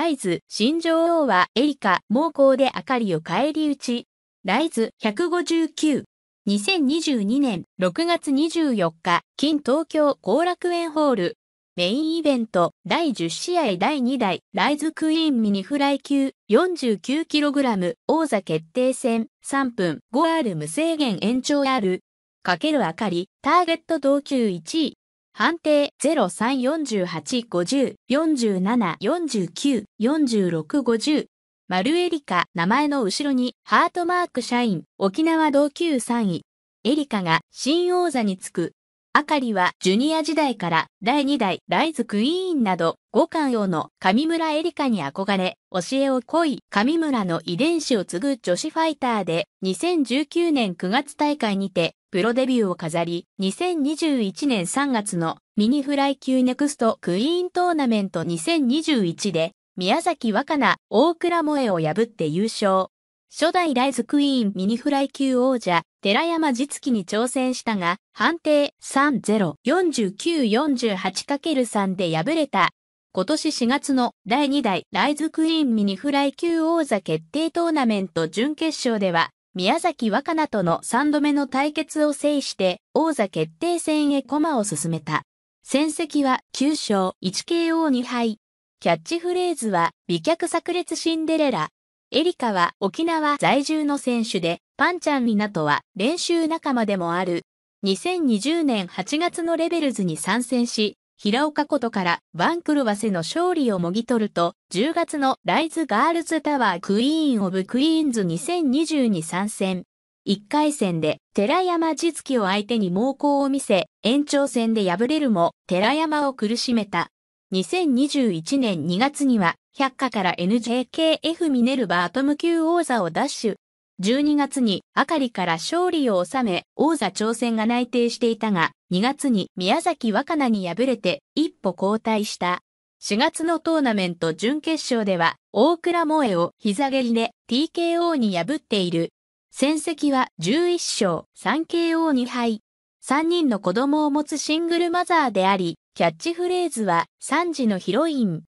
ライズ、新女王はエリカ、猛攻で明かりを返り討ち。ライズ159。2022年6月24日、金東京後楽園ホール。メインイベント、第10試合第2代、ライズクイーンミニフライ級、49kg、王座決定戦、3分、5R 無制限延長 R。かける明かり、ターゲット同級1位、判定03485047494650マルエリカ名前の後ろにハートマーク社員沖縄同級3位エリカが新王座につくあかりはジュニア時代から第2代ライズクイーンなど五冠王の上村エリカに憧れ、教えを恋上村の遺伝子を継ぐ女子ファイターで2019年9月大会にてプロデビューを飾り、2021年3月のミニフライ級ネクストクイーントーナメント2021で、宮崎若菜、大倉萌えを破って優勝。初代ライズクイーンミニフライ級王者、寺山実樹に挑戦したが、判定 304948×3 で敗れた。今年4月の第2代ライズクイーンミニフライ級王座決定トーナメント準決勝では、宮崎若菜との3度目の対決を制して王座決定戦へ駒を進めた。戦績は9勝 1KO2 敗。キャッチフレーズは美脚炸裂シンデレラ。エリカは沖縄在住の選手で、パンちゃん港は練習仲間でもある。2020年8月のレベルズに参戦し、平岡ことからワンクロワセの勝利をもぎ取ると、10月のライズガールズタワークイーンオブクイーンズ2020に参戦。1回戦で寺山実機を相手に猛攻を見せ、延長戦で敗れるも寺山を苦しめた。2021年2月には、百科から NJKF ミネルバートム級王座を奪取。12月にあかりから勝利を収め、王座挑戦が内定していたが、2月に宮崎若菜に敗れて一歩後退した。4月のトーナメント準決勝では、大倉萌えを膝蹴りで TKO に破っている。戦績は11勝 3KO2 敗。3人の子供を持つシングルマザーであり、キャッチフレーズは3時のヒロイン。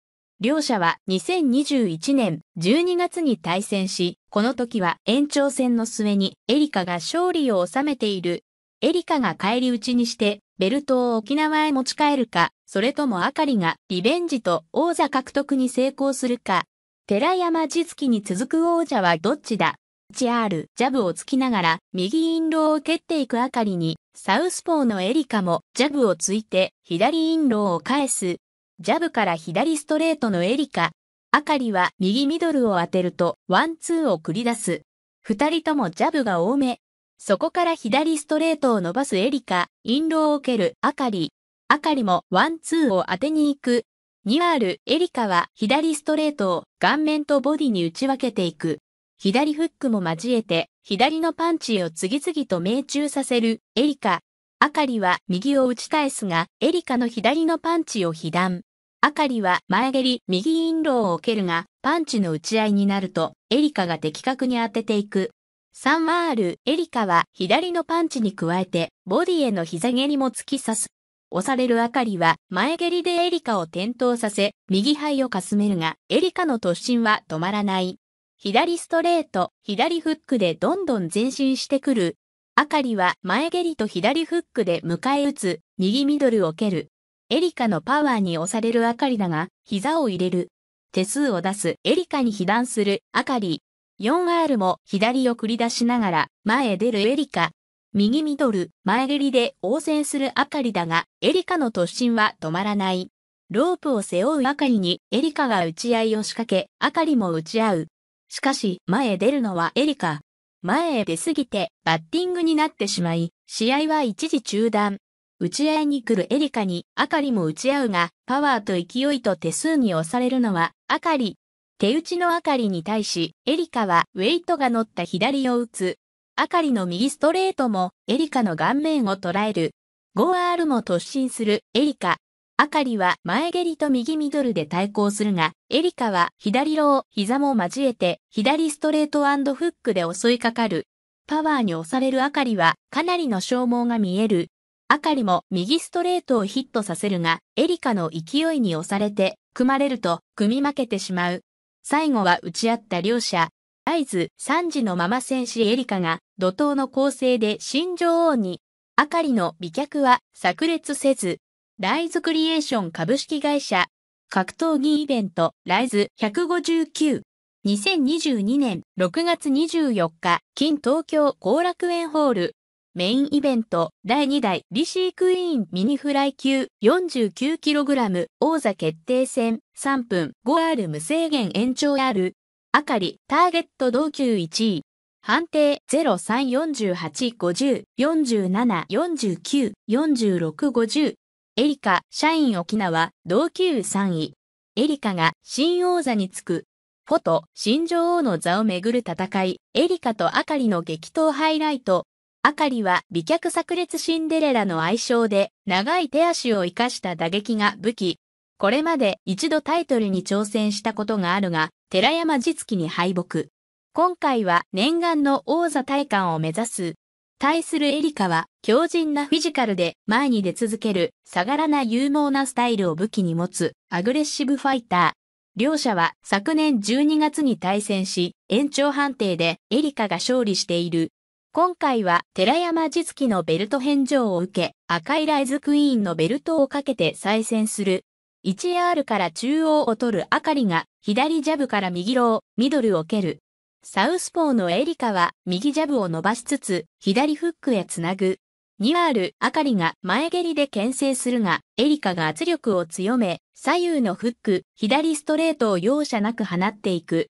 両者は2021年12月に対戦し、この時は延長戦の末にエリカが勝利を収めている。エリカが帰り討ちにして、ベルトを沖縄へ持ち帰るか、それともあかりがリベンジと王座獲得に成功するか。寺山実月に続く王者はどっちだチアール、ジャブをつきながら、右インローを蹴っていくあかりに、サウスポーのエリカも、ジャブをついて、左インローを返す。ジャブから左ストレートのエリカ、あかりは右ミドルを当てるとワンツーを繰り出す。二人ともジャブが多め。そこから左ストレートを伸ばすエリカ、インローをけるあかり。あかりもワンツーを当てに行く。ニワール、エリカは左ストレートを顔面とボディに打ち分けていく。左フックも交えて、左のパンチを次々と命中させる、エリカ。あかりは右を打ち返すが、エリカの左のパンチを被弾。あかりは前蹴り右インローを蹴るが、パンチの打ち合いになると、エリカが的確に当てていく。サンワール、エリカは左のパンチに加えて、ボディへの膝蹴りも突き刺す。押されるあかりは、前蹴りでエリカを転倒させ、右肺をかすめるが、エリカの突進は止まらない。左ストレート、左フックでどんどん前進してくる。あかりは前蹴りと左フックで迎え撃つ、右ミドルを蹴る。エリカのパワーに押されるあかりだが、膝を入れる。手数を出すエリカに被弾するあかり。4R も左を繰り出しながら、前へ出るエリカ。右ミドル、前蹴りで応戦するあかりだが、エリカの突進は止まらない。ロープを背負うあかりに、エリカが打ち合いを仕掛け、あかりも打ち合う。しかし、前へ出るのはエリカ。前へ出すぎて、バッティングになってしまい、試合は一時中断。打ち合いに来るエリカに、あかりも打ち合うが、パワーと勢いと手数に押されるのは、あかり。手打ちのあかりに対し、エリカはウェイトが乗った左を打つ。あかりの右ストレートも、エリカの顔面を捉える。5R も突進する、エリカ。あかりは前蹴りと右ミドルで対抗するが、エリカは左ロー、膝も交えて、左ストレートフックで襲いかかる。パワーに押されるあかりは、かなりの消耗が見える。あかりも右ストレートをヒットさせるが、エリカの勢いに押されて、組まれると、組み負けてしまう。最後は打ち合った両者。合図、3時のまま戦士エリカが、怒涛の構成で新女王に。あかりの美脚は、炸裂せず。ライズクリエーション株式会社。格闘技イベント、ライズ159。2022年6月24日、近東京後楽園ホール。メインイベント第2代リシークイーンミニフライ級 49kg 王座決定戦3分 5R 無制限延長 R あかりターゲット同級1位判定03485047494650エリカ社員沖縄同級3位エリカが新王座につくフォト、新女王の座をめぐる戦い、エリカとアカリの激闘ハイライト、あかりは美脚炸裂シンデレラの愛称で長い手足を生かした打撃が武器。これまで一度タイトルに挑戦したことがあるが、寺山実樹に敗北。今回は念願の王座体感を目指す。対するエリカは強靭なフィジカルで前に出続ける下がらな勇猛なスタイルを武器に持つアグレッシブファイター。両者は昨年12月に対戦し、延長判定でエリカが勝利している。今回は寺山実機のベルト返上を受け、赤いライズクイーンのベルトをかけて再戦する。1R から中央を取るあかりが、左ジャブから右ロー、ミドルを蹴る。サウスポーのエリカは、右ジャブを伸ばしつつ、左フックへつなぐ。2R、あかりが前蹴りで牽制するが、エリカが圧力を強め、左右のフック、左ストレートを容赦なく放っていく。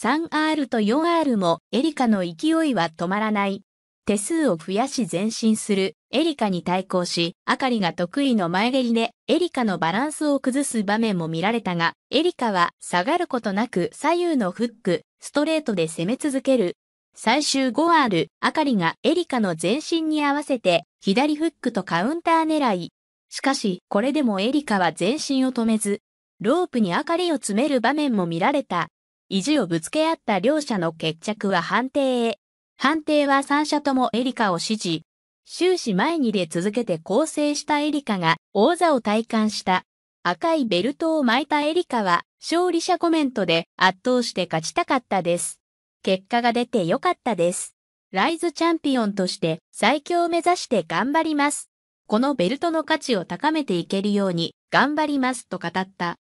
3R と 4R もエリカの勢いは止まらない。手数を増やし前進するエリカに対抗し、あかりが得意の前蹴りでエリカのバランスを崩す場面も見られたが、エリカは下がることなく左右のフック、ストレートで攻め続ける。最終 5R、あかりがエリカの前進に合わせて左フックとカウンター狙い。しかし、これでもエリカは前進を止めず、ロープにあかりを詰める場面も見られた。意地をぶつけ合った両者の決着は判定へ。判定は3社ともエリカを支持。終始前にで続けて構成したエリカが王座を体感した。赤いベルトを巻いたエリカは勝利者コメントで圧倒して勝ちたかったです。結果が出て良かったです。ライズチャンピオンとして最強を目指して頑張ります。このベルトの価値を高めていけるように頑張りますと語った。